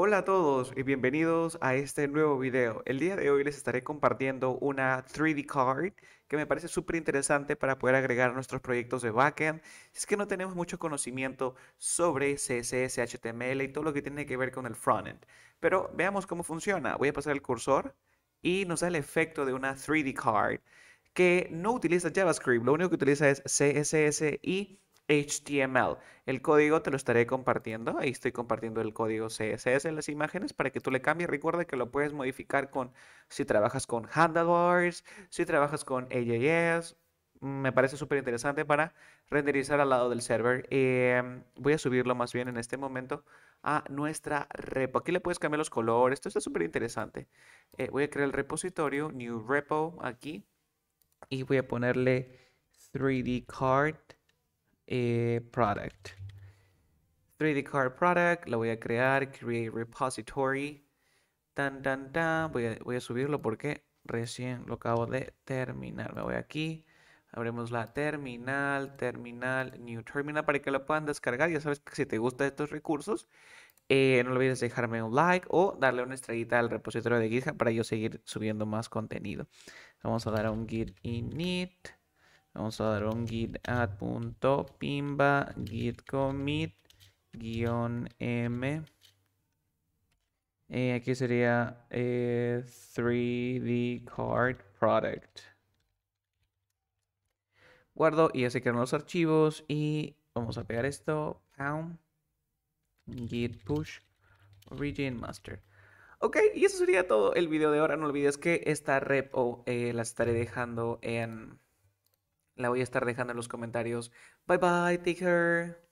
Hola a todos y bienvenidos a este nuevo video. El día de hoy les estaré compartiendo una 3D card que me parece súper interesante para poder agregar nuestros proyectos de backend. es que no tenemos mucho conocimiento sobre CSS, HTML y todo lo que tiene que ver con el frontend. Pero veamos cómo funciona. Voy a pasar el cursor y nos da el efecto de una 3D card que no utiliza JavaScript, lo único que utiliza es CSS y HTML. El código te lo estaré compartiendo. Ahí estoy compartiendo el código CSS en las imágenes para que tú le cambies. Recuerda que lo puedes modificar con si trabajas con handlebars, si trabajas con AJS. Me parece súper interesante para renderizar al lado del server. Em, voy a subirlo más bien en este momento a nuestra repo. Aquí le puedes cambiar los colores. Esto está súper interesante. Eh, voy a crear el repositorio, new repo aquí. Y voy a ponerle 3D card. Eh, product. 3D card product, lo voy a crear, create repository. Tan, tan, tan. Voy a, subirlo porque recién lo acabo de terminar. Me voy aquí. Abrimos la terminal, terminal, new terminal para que lo puedan descargar. Ya sabes que si te gustan estos recursos, eh, no olvides dejarme un like o darle una estrellita al repositorio de GitHub para yo seguir subiendo más contenido. Vamos a dar a un git init. Vamos a dar un git add punto pimba git commit guión m. Y eh, aquí sería 3D eh, card product. Guardo y así se los archivos y vamos a pegar esto. git push origin master. Ok, y eso sería todo el video de ahora. No olvides que esta repo eh, la estaré dejando en la voy a estar dejando en los comentarios. Bye bye, take care.